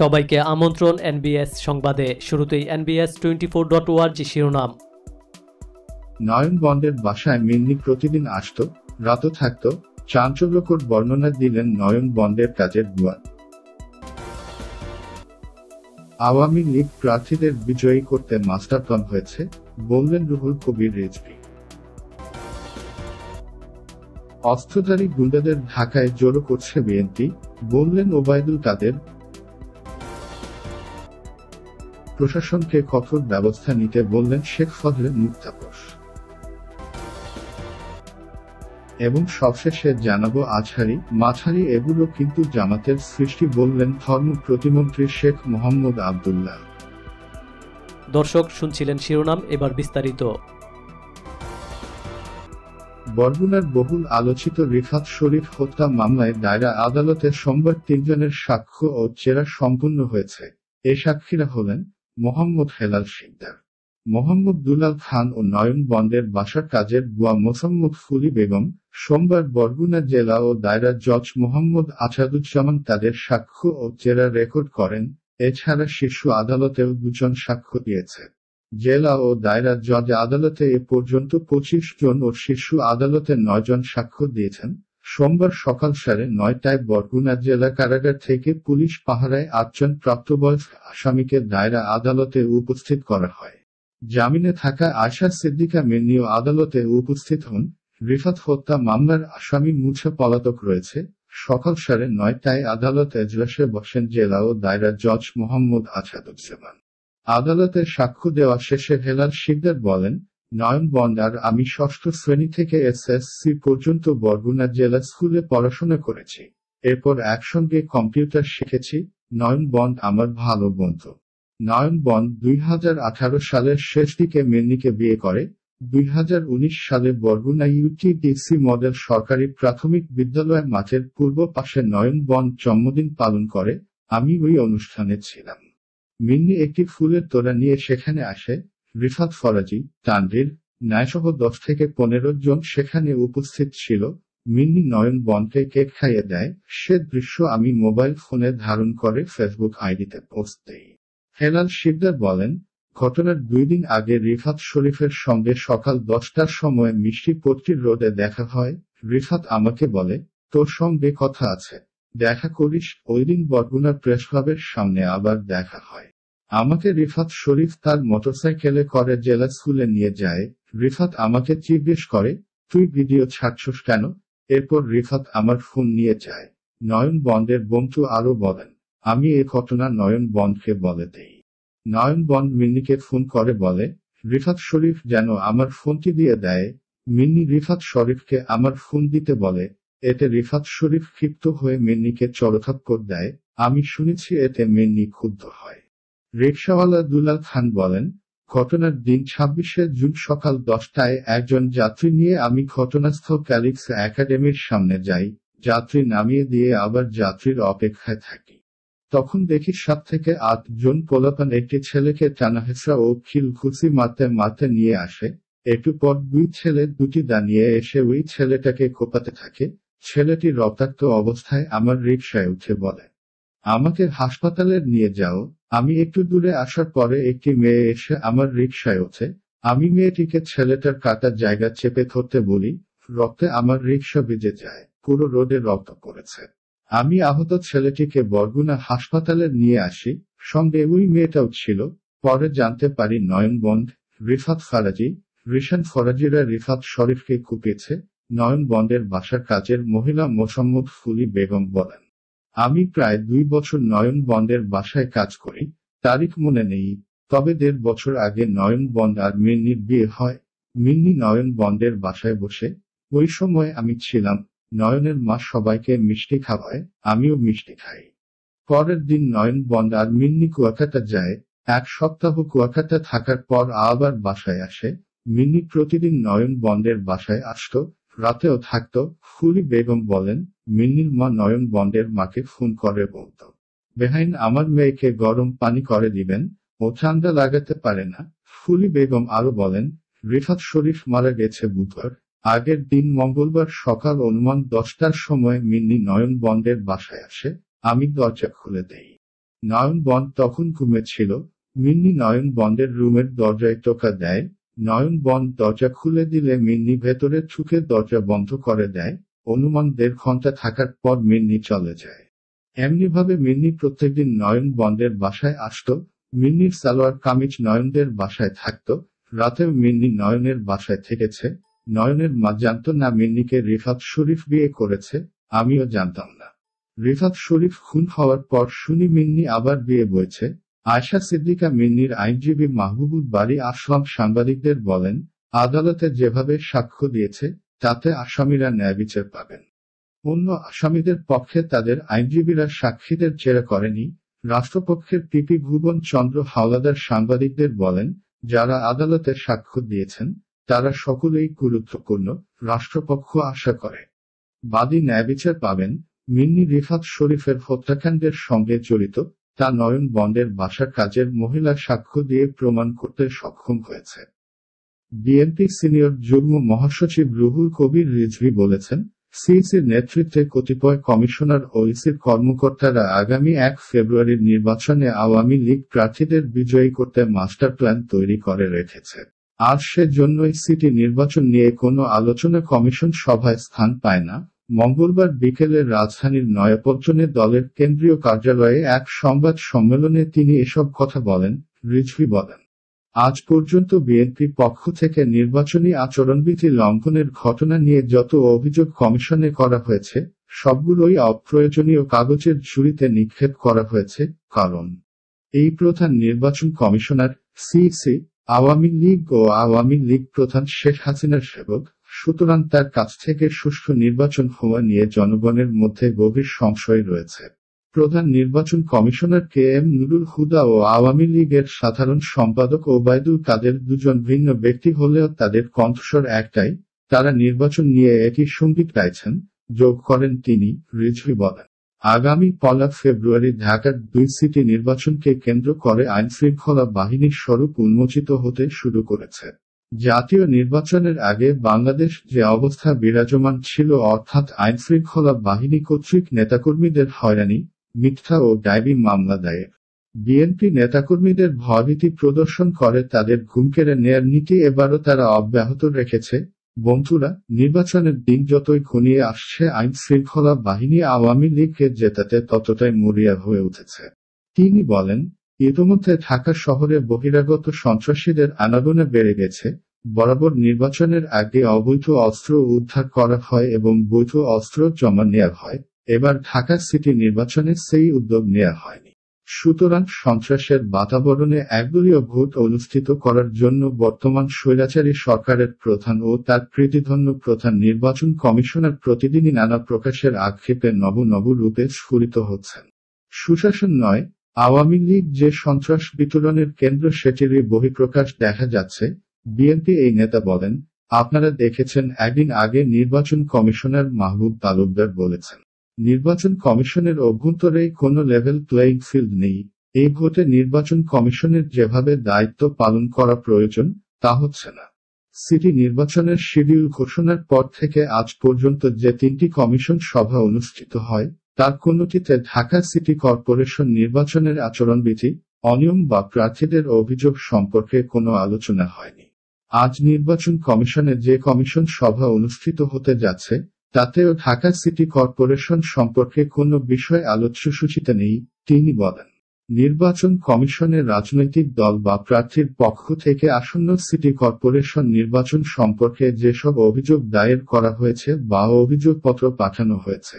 সবাইকে আমন্ত্রণ এনবিএস সংবাদে শুরুতেই এনবিএস টোয়েন্টি ফোর ডট ওয়ার্জি শিরোনাম নয়ন বন্ডের বাসায় মিন্নি প্রতিদিন আসত রাত থাকত চাঞ্চল্যকর বর্ণনা দিলেন নয়ন বন্ডের কাজের বুয়া আওয়ামী লীগ প্রার্থীদের বিজয়ী করতে মাস্টার প্ল্যান হয়েছে বললেন রুহুল কবির রেজভি অস্ত্রধারী গুন্ডাদের ঢাকায় জড়ো করছে বিএনপি বললেন ওবায়দুল কাদের প্রশাসনকে কঠোর ব্যবস্থা নিতে বললেন শেখ ফজলে মুক্তাপস এবং সবশেষে জানাবো আছারি মাছারি এগুলো কিন্তু জামাতের সৃষ্টি বললেন ধর্ম প্রতিমন্ত্রী শেখ মোহাম্মদ আবদুল্লাহ দর্শক শুনছিলেন শিরোনাম এবার বিস্তারিত বরগুনার বহুল আলোচিত রিফাত শরীফ হত্যা মামলায় দায়রা আদালতে সোমবার তিনজনের সাক্ষ্য ও চেরা সম্পূর্ণ হয়েছে এ সাক্ষীরা হলেন মোহাম্মদ হেলাল সিকদার মোহাম্মদ দুলাল খান ও নয়ন বন্ডের বাসার কাজের বুয়া মোসাম্মদ ফুলি বেগম সোমবার বরগুনা জেলা ও দায়রা জজ মোহাম্মদ আসাদুজ্জামান তাদের সাক্ষ্য ও জেরা রেকর্ড করেন এছাড়া শিশু আদালতেও দুজন সাক্ষ্য দিয়েছে জেলা ও দায়রা জজ আদালতে এ পর্যন্ত পঁচিশ জন ও শিশু আদালতে নয়জন সাক্ষ্য দিয়েছেন সোমবার সকাল সাড়ে নয়টায় বরগুনা জেলা কারাগার থেকে পুলিশ পাহারায় আটজন প্রাপ্তবয়স্ক আসামিকে দায়রা আদালতে উপস্থিত করা হয় জামিনে থাকা আশা সিদ্দিকা মেনিও আদালতে উপস্থিত হন রিফাত হত্যা মামলার আসামি মুছে পলাতক রয়েছে সকাল সাড়ে নয়টায় আদালত এজলাসে বসেন জেলা ও দায়রা জজ মোহাম্মদ আছাদুজ্জামান আদালতে সাক্ষ্য দেওয়া শেষে হেলাল শিকদার বলেন নয়ন বন্ডার আমি ষষ্ঠ শ্রেণী থেকে এসএসসি পর্যন্ত বরগুনা জেলা স্কুলে পড়াশোনা করেছি এরপর একসঙ্গে কম্পিউটার শিখেছি নয়ন বন্ড আমার ভালো বন্ধু নয়ন বন্ড দুই সালের শেষ দিকে মেননিকে বিয়ে করে দুই সালে বরগুনা ইউটিডিসি মডেল সরকারি প্রাথমিক বিদ্যালয় মাঠের পূর্ব পাশে নয়ন বন্ড জন্মদিন পালন করে আমি ওই অনুষ্ঠানে ছিলাম মিন্নি একটি ফুলের তোড়া নিয়ে সেখানে আসে রিফাত ফরাজি তানভীর ন্যায়সহ দশ থেকে পনেরো জন সেখানে উপস্থিত ছিল মিন্নি নয়ন বনকে কেক খাইয়ে দেয় সে দৃশ্য আমি মোবাইল ফোনে ধারণ করে ফেসবুক আইডিতে পোস্ট দেই হেলাল শিবদার বলেন ঘটনার দুই দিন আগে রিফাত শরীফের সঙ্গে সকাল দশটার সময় মিষ্টি পট্টির রোডে দেখা হয় রিফাত আমাকে বলে তোর সঙ্গে কথা আছে দেখা করিস ওই দিন প্রেস ক্লাবের সামনে আবার দেখা হয় আমাকে রিফাত শরীফ তার মোটরসাইকেলে করে জেলা স্কুলে নিয়ে যায় রিফাত আমাকে জিজ্ঞেস করে তুই ভিডিও ছাড়ছস কেন এরপর রিফাত আমার ফোন নিয়ে যায় নয়ন বন্ডের বন্ধু আরো বলেন আমি এ ঘটনা নয়ন বন্ধকে বলে দেই নয়ন বন্ড মিন্নিকে ফোন করে বলে রিফাত শরীফ যেন আমার ফোনটি দিয়ে দেয় মিন্নি রিফাত শরীফকে আমার ফোন দিতে বলে এতে রিফাত শরীফ ক্ষিপ্ত হয়ে মিন্নিকে কর দেয় আমি শুনেছি এতে মিন্নি ক্ষুব্ধ হয় রিকশাওয়ালা দুলাল খান বলেন ঘটনার দিন ছাব্বিশে জুন সকাল দশটায় একজন যাত্রী নিয়ে আমি ঘটনাস্থল ক্যালিক্স একাডেমির সামনে যাই যাত্রী নামিয়ে দিয়ে আবার যাত্রীর অপেক্ষায় থাকি তখন দেখি সাত থেকে আট জন পোলাপান একটি ছেলেকে টানাহেসা ও খিল খুশি মারতে মারতে নিয়ে আসে একটু পর দুই ছেলে দুটি দাঁড়িয়ে এসে ওই ছেলেটাকে কোপাতে থাকে ছেলেটি রক্তাক্ত অবস্থায় আমার রিক্সায় উঠে বলে আমাকে হাসপাতালে নিয়ে যাও আমি একটু দূরে আসার পরে একটি মেয়ে এসে আমার রিক্সায় ওঠে আমি মেয়েটিকে ছেলেটার কাটার জায়গা চেপে ধরতে বলি রক্তে আমার রিক্সা বেজে যায় পুরো রোডে রক্ত করেছে আমি আহত ছেলেটিকে বরগুনা হাসপাতালে নিয়ে আসি সঙ্গে ওই মেয়েটাও ছিল পরে জানতে পারি নয়নবন্ধ রিফাত ফারাজি রিসান ফরাজিরা রিফাত শরীফকে কুপিয়েছে নয়নবন্ধের বাসার কাজের মহিলা মোসাম্মদ ফুলি বেগম বলেন আমি প্রায় দুই বছর নয়ন বন্ডের বাসায় কাজ করি তারিখ মনে নেই তবে দেড় বছর আগে নয়ন বন্ড আর মিন্নির বিয়ে হয় মিন্নি নয়ন বন্ডের বাসায় বসে ওই সময় আমি ছিলাম নয়নের মা সবাইকে মিষ্টি খাওয়ায় আমিও মিষ্টি খাই পরের দিন নয়ন বন্ড আর মিন্নি কুয়াকাটা যায় এক সপ্তাহ কুয়াকাটা থাকার পর আবার বাসায় আসে মিন্নি প্রতিদিন নয়ন বন্ডের বাসায় আসত রাতেও থাকত ফুরি বেগম বলেন মিন্নির মা নয়ন বন্ডের মাকে ফোন করে বলত বেহাইন আমার মেয়েকে গরম পানি করে দিবেন ও ঠান্ডা লাগাতে পারে না ফুলি বেগম আরো বলেন রিফাত শরীফ মারা গেছে বুধবার আগের দিন মঙ্গলবার সকাল অনুমান দশটার সময় মিন্নি নয়ন বন্ডের বাসায় আসে আমি দরজা খুলে দেই নয়ন বন্ড তখন ঘুমেছিল মিন্নি নয়ন বন্ডের রুমের দরজায় টোকা দেয় বন দরজা খুলে দিলে মিন্নি ভেতরে ছুকে দরজা বন্ধ করে দেয় অনুমান দেড় ঘন্টা থাকার পর মিন্নি চলে যায় এমনিভাবে মিন্নি প্রত্যেকদিন নয়ন বন্ডের বাসায় আসত মিন্নির সালোয়ার কামিজ নয়নদের বাসায় থাকত রাতেও মিন্নি নয়নের বাসায় থেকেছে নয়নের মা জানত না মিন্নিকে রিফাত শরীফ বিয়ে করেছে আমিও জানতাম না রিফাত শরীফ খুন হওয়ার পর শুনি মিন্নি আবার বিয়ে বয়েছে আয়সা সিদ্দিকা মিন্নির আইনজীবী মাহবুবুল বাড়ি আসলাম সাংবাদিকদের বলেন আদালতে যেভাবে সাক্ষ্য দিয়েছে তাতে আসামিরা ন্যায় বিচার পাবেন অন্য আসামিদের পক্ষে তাদের আইনজীবীরা সাক্ষীদের জেরা করেনি রাষ্ট্রপক্ষের পিপি ভুবন চন্দ্র হাওলাদার সাংবাদিকদের বলেন যারা আদালতে সাক্ষ্য দিয়েছেন তারা সকলেই গুরুত্বপূর্ণ রাষ্ট্রপক্ষ আশা করে বাদী ন্যায়বিচার পাবেন মিন্নি রিফাত শরীফের হত্যাকাণ্ডের সঙ্গে জড়িত তা নয়ন বন্ডের বাসার কাজের মহিলা সাক্ষ্য দিয়ে প্রমাণ করতে সক্ষম হয়েছে বিএনপি সিনিয়র যুগ্ম মহাসচিব রুহুল কবির রিজভি বলেছেন সিইসির নেতৃত্বে কতিপয় কমিশনার ও ইসির কর্মকর্তারা আগামী এক ফেব্রুয়ারির নির্বাচনে আওয়ামী লীগ প্রার্থীদের বিজয়ী করতে মাস্টার প্ল্যান তৈরি করে রেখেছে আর সেজন্যই সিটি নির্বাচন নিয়ে কোনো আলোচনা কমিশন সভায় স্থান পায় না মঙ্গলবার বিকেলে রাজধানীর নয়াপল্টনে দলের কেন্দ্রীয় কার্যালয়ে এক সংবাদ সম্মেলনে তিনি এসব কথা বলেন রিজভি বলেন আজ পর্যন্ত বিএনপির পক্ষ থেকে নির্বাচনী আচরণবিধি লঙ্ঘনের ঘটনা নিয়ে যত অভিযোগ কমিশনে করা হয়েছে সবগুলোই অপ্রয়োজনীয় কাগজের ঝুড়িতে নিক্ষেপ করা হয়েছে কারণ এই প্রধান নির্বাচন কমিশনার সিসি আওয়ামী লীগ ও আওয়ামী লীগ প্রধান শেখ হাসিনার সেবক সুতরাং তার কাছ থেকে সুষ্ঠু নির্বাচন হওয়া নিয়ে জনগণের মধ্যে গভীর সংশয় রয়েছে প্রধান নির্বাচন commissioner K M Nurul Huda ও আওয়ামী লীগের সাধারণ সম্পাদক ওবায়দুল কাদের দুজন ভিন্ন ব্যক্তি হলেও তাদের কণ্ঠস্বর একটাই তারা নির্বাচন নিয়ে একই সঙ্গীত গাইছেন যোগ করেন তিনি রিজভি বলেন আগামী পলা ফেব্রুয়ারি ঢাকার দুই সিটি নির্বাচনকে কেন্দ্র করে আইনশৃঙ্খলা বাহিনীর স্বরূপ উন্মোচিত হতে শুরু করেছে জাতীয় নির্বাচনের আগে বাংলাদেশ যে অবস্থা বিরাজমান ছিল অর্থাৎ আইনশৃঙ্খলা বাহিনী কর্তৃক নেতাকর্মীদের হয়রানি মিথ্যা ও ডাইবি মামলা দায়ের বিএনপি নেতাকর্মীদের ভয়ভীতি প্রদর্শন করে তাদের ঘুম কেড়ে নেয়ার নীতি এবারও তারা অব্যাহত রেখেছে বন্ধুরা নির্বাচনের দিন যতই ঘনিয়ে আসছে আইন শৃঙ্খলা বাহিনী আওয়ামী লীগকে জেতাতে ততটাই মরিয়া হয়ে উঠেছে তিনি বলেন ইতোমধ্যে ঢাকা শহরে বহিরাগত সন্ত্রাসীদের আনাগোনা বেড়ে গেছে বরাবর নির্বাচনের আগে অবৈধ অস্ত্র উদ্ধার করা হয় এবং বৈধ অস্ত্র জমা নেওয়া হয় এবার ঢাকা সিটি নির্বাচনে সেই উদ্যোগ নেওয়া হয়নি সুতরাং সন্ত্রাসের বাতাবরণে একদলীয় ভোট অনুষ্ঠিত করার জন্য বর্তমান স্বৈরাচারী সরকারের প্রধান ও তার কৃতিধন্য প্রধান নির্বাচন কমিশনার প্রতিদিনই নানা প্রকাশের আক্ষেপে নব নব রূপে স্ফুরিত হচ্ছেন সুশাসন নয় আওয়ামী লীগ যে সন্ত্রাস বিতরণের কেন্দ্র সেটিরই বহিঃপ্রকাশ দেখা যাচ্ছে বিএনপি এই নেতা বলেন আপনারা দেখেছেন একদিন আগে নির্বাচন কমিশনার মাহবুব তালুকদার বলেছেন নির্বাচন কমিশনের অভ্যন্তরে কোনো লেভেল প্লেইং ফিল্ড নেই এই ভোটে নির্বাচন কমিশনের যেভাবে দায়িত্ব পালন করা প্রয়োজন তা হচ্ছে না সিটি নির্বাচনের শিডিউল ঘোষণার পর থেকে আজ পর্যন্ত যে তিনটি কমিশন সভা অনুষ্ঠিত হয় তার কোনোটিতে ঢাকা সিটি কর্পোরেশন নির্বাচনের আচরণবিধি অনিয়ম বা প্রার্থীদের অভিযোগ সম্পর্কে কোনো আলোচনা হয়নি আজ নির্বাচন কমিশনের যে কমিশন সভা অনুষ্ঠিত হতে যাচ্ছে তাতেও ঢাকা সিটি কর্পোরেশন সম্পর্কে কোনো বিষয় আলোচ্যসূচিতে নেই তিনি বলেন নির্বাচন কমিশনের রাজনৈতিক দল বা প্রার্থীর পক্ষ থেকে আসন্ন সিটি কর্পোরেশন নির্বাচন সম্পর্কে যেসব অভিযোগ দায়ের করা হয়েছে বা অভিযোগপত্র পাঠানো হয়েছে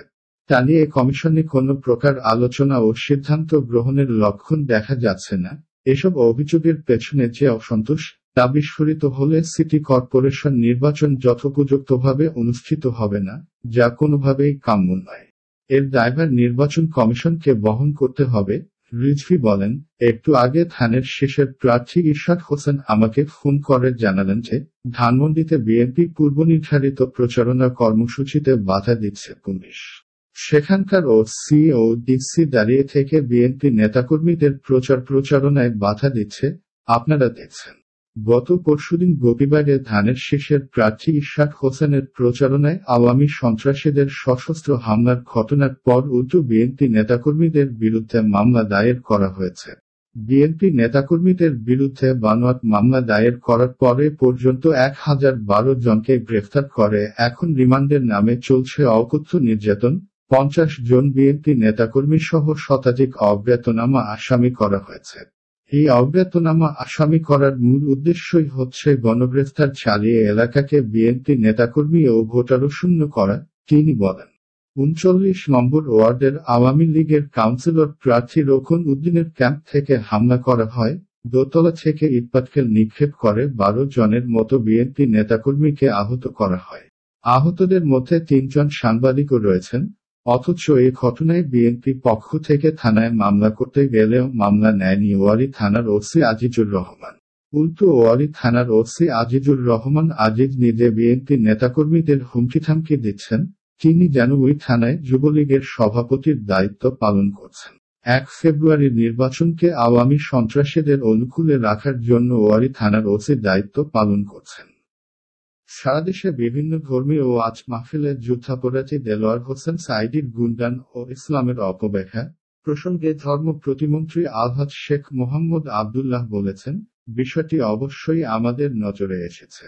তা নিয়ে কমিশনে কোনো প্রকার আলোচনা ও সিদ্ধান্ত গ্রহণের লক্ষণ দেখা যাচ্ছে না এসব অভিযোগের পেছনে যে অসন্তোষ তা বিস্ফোরিত হলে সিটি কর্পোরেশন নির্বাচন যথোপযুক্তভাবে অনুষ্ঠিত হবে না যা কোনোভাবেই কাম্য নয় এর দায়ভার নির্বাচন কমিশনকে বহন করতে হবে রিজভি বলেন একটু আগে থানের শেষের প্রার্থী ইরশাদ হোসেন আমাকে ফোন করে জানালেন যে ধানমন্ডিতে বিএনপি পূর্বনির্ধারিত প্রচারণা কর্মসূচিতে বাধা দিচ্ছে পুলিশ সেখানকার ও সি ও ডিসি দাঁড়িয়ে থেকে বিএনপি নেতাকর্মীদের প্রচার প্রচারণায় বাধা দিচ্ছে আপনারা দেখছেন গত পরশুদিন গোপীবাগে ধানের শীষের প্রার্থী ইশাক হোসেনের প্রচারণায় আওয়ামী সন্ত্রাসীদের সশস্ত্র হামলার ঘটনার পর উর্দু বিএনপি নেতাকর্মীদের বিরুদ্ধে মামলা দায়ের করা হয়েছে বিএনপি নেতাকর্মীদের বিরুদ্ধে বানোয়াট মামলা দায়ের করার পরে পর্যন্ত এক হাজার বারো জনকে গ্রেফতার করে এখন রিমান্ডের নামে চলছে অকথ্য নির্যাতন পঞ্চাশ জন বিএনপি নেতাকর্মী সহ শতাধিক অজ্ঞাতনামা আসামি করা হয়েছে এই অজ্ঞাতনামা আসামি করার মূল উদ্দেশ্যই হচ্ছে গণগ্রেফতার চালিয়ে এলাকাকে বিএনপি নেতাকর্মী ও ভোটারও শূন্য করা তিনি বলেন উনচল্লিশ নম্বর ওয়ার্ডের আওয়ামী লীগের কাউন্সিলর প্রার্থী রোখন উদ্দিনের ক্যাম্প থেকে হামলা করা হয় দোতলা থেকে ইটপাটকেল নিক্ষেপ করে বারো জনের মতো বিএনপি নেতাকর্মীকে আহত করা হয় আহতদের মধ্যে তিনজন সাংবাদিকও রয়েছেন অথচ এ ঘটনায় বিএনপির পক্ষ থেকে থানায় মামলা করতে গেলেও মামলা নেয়নি ওয়ারি থানার ওসি আজিজুর রহমান উল্টো ওয়ারি থানার ওসি আজিজুর রহমান আজিজ নিজে বিএনপি নেতাকর্মীদের হুমকি থামকি দিচ্ছেন তিনি যেন ওই থানায় যুবলীগের সভাপতির দায়িত্ব পালন করছেন এক ফেব্রুয়ারির নির্বাচনকে আওয়ামী সন্ত্রাসীদের অনুকূলে রাখার জন্য ওয়ারি থানার ওসি দায়িত্ব পালন করছেন সারা দেশে বিভিন্ন ধর্মী ও আজ মাহফিলের যুদ্ধাপরাধী দেলোয়ার হোসেন সাইডির গুন্ডান ও ইসলামের অপব্যাখ্যা প্রসঙ্গে ধর্ম প্রতিমন্ত্রী আলহাজ শেখ মোহাম্মদ আবদুল্লাহ বলেছেন বিষয়টি অবশ্যই আমাদের নজরে এসেছে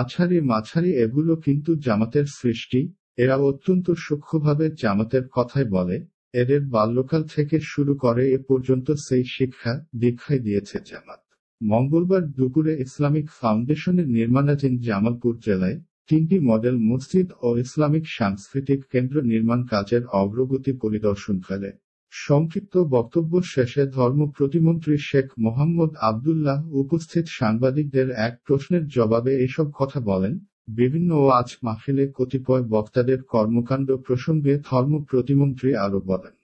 আছাড়ি মাছারি এগুলো কিন্তু জামাতের সৃষ্টি এরা অত্যন্ত সূক্ষ্মভাবে জামাতের কথায় বলে এদের বাল্যকাল থেকে শুরু করে এ পর্যন্ত সেই শিক্ষা দীক্ষায় দিয়েছে জামাত মঙ্গলবার দুপুরে ইসলামিক ফাউন্ডেশনের নির্মাণাধীন জামালপুর জেলায় তিনটি মডেল মসজিদ ও ইসলামিক সাংস্কৃতিক কেন্দ্র নির্মাণ কাজের অগ্রগতি পরিদর্শন ফেলে সংক্ষিপ্ত বক্তব্য শেষে ধর্ম প্রতিমন্ত্রী শেখ মোহাম্মদ আবদুল্লাহ উপস্থিত সাংবাদিকদের এক প্রশ্নের জবাবে এসব কথা বলেন বিভিন্ন ওয়াজ মাহফিলে কতিপয় বক্তাদের কর্মকাণ্ড প্রসঙ্গে ধর্ম প্রতিমন্ত্রী আরও বলেন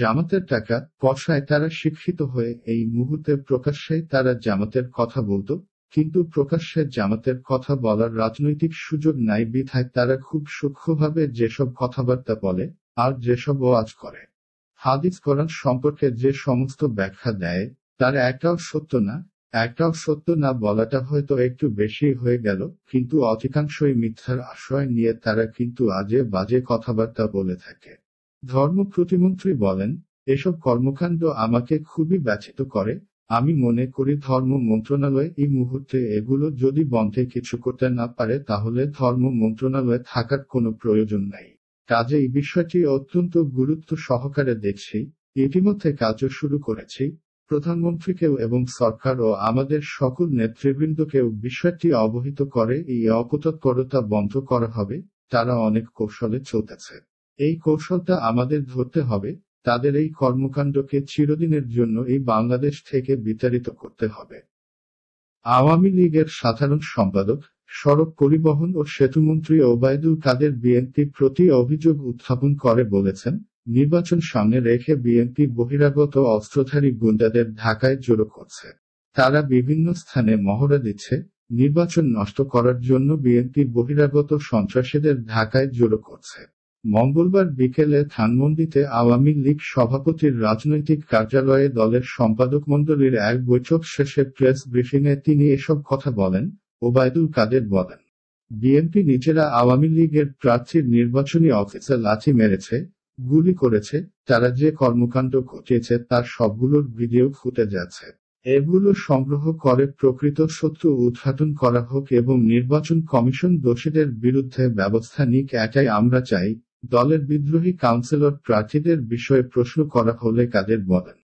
জামাতের টাকা কষায় তারা শিক্ষিত হয়ে এই মুহূর্তে প্রকাশ্যে তারা জামাতের কথা বলত কিন্তু প্রকাশ্যে জামাতের কথা বলার রাজনৈতিক সুযোগ নাই বিধায় তারা খুব সূক্ষ্মভাবে যেসব কথাবার্তা বলে আর যেসব ওয়াজ করে হাদিস কোরআন সম্পর্কে যে সমস্ত ব্যাখ্যা দেয় তার একটাও সত্য না একটাও সত্য না বলাটা হয়তো একটু বেশি হয়ে গেল কিন্তু অধিকাংশই মিথ্যার আশ্রয় নিয়ে তারা কিন্তু আজে বাজে কথাবার্তা বলে থাকে ধর্ম প্রতিমন্ত্রী বলেন এসব কর্মকাণ্ড আমাকে খুবই ব্যথিত করে আমি মনে করি ধর্ম মন্ত্রণালয় এই মুহূর্তে এগুলো যদি বন্ধে কিছু করতে না পারে তাহলে ধর্ম মন্ত্রণালয়ে থাকার কোনো প্রয়োজন নাই কাজে এই বিষয়টি অত্যন্ত গুরুত্ব সহকারে দেখছি ইতিমধ্যে কাজও শুরু করেছি প্রধানমন্ত্রীকেও এবং সরকার ও আমাদের সকল নেতৃবৃন্দকেও বিষয়টি অবহিত করে এই অপতৎপরতা বন্ধ করা হবে তারা অনেক কৌশলে চলতেছে এই কৌশলটা আমাদের ধরতে হবে তাদের এই কর্মকাণ্ডকে চিরদিনের জন্য এই বাংলাদেশ থেকে বিতাড়িত করতে হবে আওয়ামী লীগের সাধারণ সম্পাদক সড়ক পরিবহন ও সেতুমন্ত্রী ওবায়দুল কাদের বিএনপি প্রতি অভিযোগ উত্থাপন করে বলেছেন নির্বাচন সামনে রেখে বিএনপি বহিরাগত অস্ত্রধারী গুন্ডাদের ঢাকায় জড়ো করছে তারা বিভিন্ন স্থানে মহড়া দিচ্ছে নির্বাচন নষ্ট করার জন্য বিএনপি বহিরাগত সন্ত্রাসীদের ঢাকায় জড়ো করছে মঙ্গলবার বিকেলে ধানমন্ডিতে আওয়ামী লীগ সভাপতির রাজনৈতিক কার্যালয়ে দলের সম্পাদক মন্ডলীর এক বৈঠক শেষে প্রেস ব্রিফিংয়ে তিনি এসব কথা বলেন ওবায়দুল কাদের বলেন বিএনপি নিজেরা আওয়ামী লীগের প্রার্থীর নির্বাচনী অফিসে লাঠি মেরেছে গুলি করেছে তারা যে কর্মকাণ্ড ঘটিয়েছে তার সবগুলোর ভিডিও ফুটে যাচ্ছে এগুলো সংগ্রহ করে প্রকৃত সত্য উদ্ঘাটন করা হোক এবং নির্বাচন কমিশন দোষীদের বিরুদ্ধে ব্যবস্থা নিক এটাই আমরা চাই দলের বিদ্রোহী কাউন্সিলর প্রার্থীদের বিষয়ে প্রশ্ন করা হলে কাদের বলেন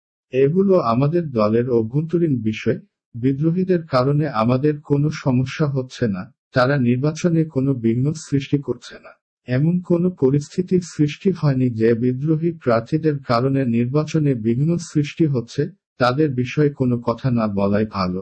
এগুলো আমাদের দলের অভ্যন্তরীণ বিষয় বিদ্রোহীদের কারণে আমাদের কোনো সমস্যা হচ্ছে না তারা নির্বাচনে কোনো বিঘ্ন সৃষ্টি করছে না এমন কোন পরিস্থিতির সৃষ্টি হয়নি যে বিদ্রোহী প্রার্থীদের কারণে নির্বাচনে বিঘ্ন সৃষ্টি হচ্ছে তাদের বিষয়ে কোনো কথা না বলাই ভালো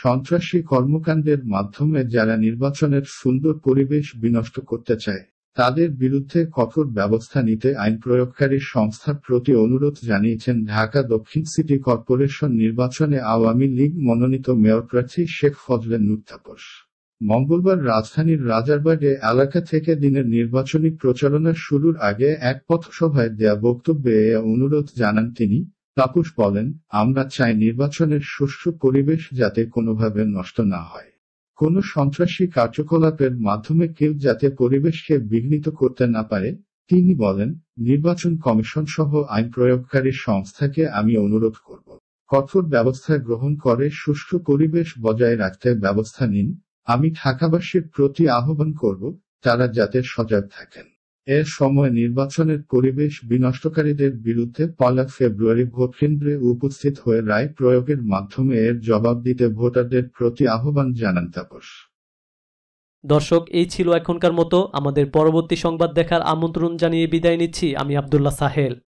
সন্ত্রাসী কর্মকাণ্ডের মাধ্যমে যারা নির্বাচনের সুন্দর পরিবেশ বিনষ্ট করতে চায় তাদের বিরুদ্ধে কঠোর ব্যবস্থা নিতে আইন প্রয়োগকারী সংস্থার প্রতি অনুরোধ জানিয়েছেন ঢাকা দক্ষিণ সিটি কর্পোরেশন নির্বাচনে আওয়ামী লীগ মনোনীত মেয়র প্রার্থী শেখ ফজলে নূর তাপস মঙ্গলবার রাজধানীর রাজারবাগে এলাকা থেকে দিনের নির্বাচনী প্রচারণা শুরুর আগে এক পথসভায় দেয়া বক্তব্যে এ অনুরোধ জানান তিনি তাপস বলেন আমরা চাই নির্বাচনের সুষ্ঠু পরিবেশ যাতে কোনোভাবে নষ্ট না হয় কোন সন্ত্রাসী কার্যকলাপের মাধ্যমে কেউ যাতে পরিবেশকে বিঘ্নিত করতে না পারে তিনি বলেন নির্বাচন কমিশন সহ আইন প্রয়োগকারী সংস্থাকে আমি অনুরোধ করব কঠোর ব্যবস্থা গ্রহণ করে সুষ্ঠু পরিবেশ বজায় রাখতে ব্যবস্থা নিন আমি ঢাকাবাসীর প্রতি আহ্বান করব তারা যাতে সজাগ থাকেন এর সময় নির্বাচনের পরিবেশ বিনষ্টকারীদের বিরুদ্ধে পয়লা ফেব্রুয়ারি ভোটকেন্দ্রে উপস্থিত হয়ে রায় প্রয়োগের মাধ্যমে এর জবাব দিতে ভোটারদের প্রতি আহ্বান জানান তাপস দর্শক এই ছিল এখনকার মতো আমাদের পরবর্তী সংবাদ দেখার আমন্ত্রণ জানিয়ে বিদায় নিচ্ছি আমি আবদুল্লাহ সাহেল